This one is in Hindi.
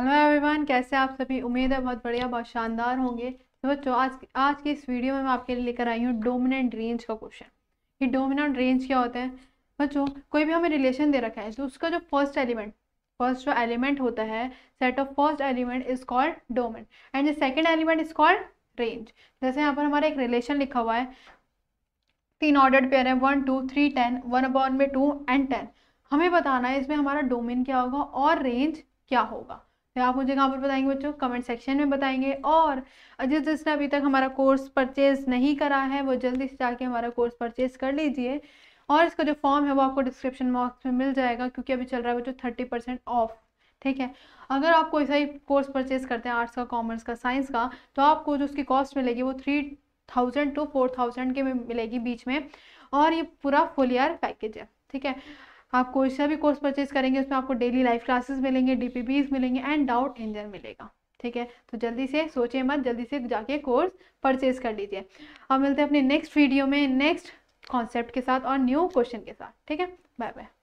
हेलो एवरीवन कैसे आप सभी उम्मीद है बहुत बढ़िया बहुत शानदार होंगे तो बच्चों आज आज की इस वीडियो में मैं आपके लिए लेकर आई हूँ डोमिनेंट रेंज का क्वेश्चन कि डोमिनेंट रेंज क्या होता है बच्चों कोई भी हमें रिलेशन दे रखा है तो उसका जो फर्स्ट एलिमेंट फर्स्ट जो एलिमेंट होता है set of first element is called domain and the second element is called range जैसे यहाँ पर हमारा एक रिलेशन लिखा हुआ है तीन ऑर्डर पेयर है one two three ten one upon में टू एंड टेन हमें बताना है इसमें हमारा डोमिन क्या होगा और रेंज क्या होगा तो आप मुझे कहाँ पर बताएंगे बच्चों कमेंट सेक्शन में बताएंगे और जिस जिसने अभी तक हमारा कोर्स परचेज नहीं करा है वो जल्दी से जाके हमारा कोर्स परचेज कर लीजिए और इसका जो फॉर्म है वो आपको डिस्क्रिप्शन बॉक्स में मिल जाएगा क्योंकि अभी चल रहा है बच्चों थर्टी परसेंट ऑफ ठीक है अगर आप कोई सा ही कोर्स परचेज करते हैं आर्ट्स का कॉमर्स का साइंस का तो आपको जो उसकी कॉस्ट मिलेगी वो three thousand two four thousand के में मिलेगी बीच में और ये पूरा फुल ईयर पैकेज है ठीक है आप कोई सा भी कोर्स परचेज करेंगे उसमें आपको डेली लाइव क्लासेस मिलेंगे डी मिलेंगे एंड डाउट इंजन मिलेगा ठीक है तो जल्दी से सोचे मत जल्दी से जाके कोर्स परचेज कर लीजिए अब मिलते हैं अपने नेक्स्ट वीडियो में नेक्स्ट कॉन्सेप्ट के साथ और न्यू क्वेश्चन के साथ ठीक है बाय बाय